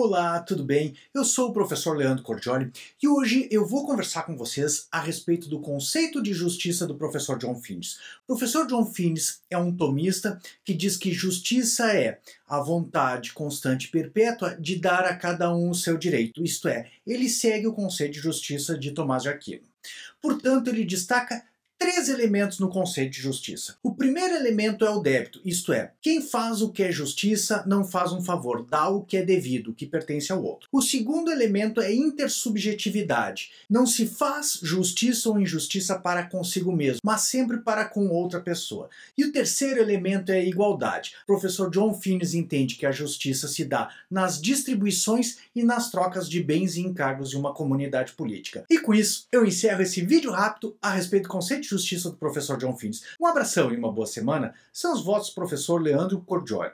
Olá, tudo bem? Eu sou o professor Leandro Cordioli e hoje eu vou conversar com vocês a respeito do conceito de justiça do professor John Finnes. O professor John Finnes é um tomista que diz que justiça é a vontade constante e perpétua de dar a cada um o seu direito, isto é, ele segue o conceito de justiça de Tomás de Aquino. Portanto, ele destaca três elementos no conceito de justiça. O primeiro elemento é o débito, isto é, quem faz o que é justiça não faz um favor, dá o que é devido, o que pertence ao outro. O segundo elemento é intersubjetividade. Não se faz justiça ou injustiça para consigo mesmo, mas sempre para com outra pessoa. E o terceiro elemento é igualdade. O professor John Finnes entende que a justiça se dá nas distribuições e nas trocas de bens e encargos de uma comunidade política. E com isso, eu encerro esse vídeo rápido a respeito do conceito de Justiça do professor John Fins. Um abração e uma boa semana são os votos do professor Leandro Cordioli.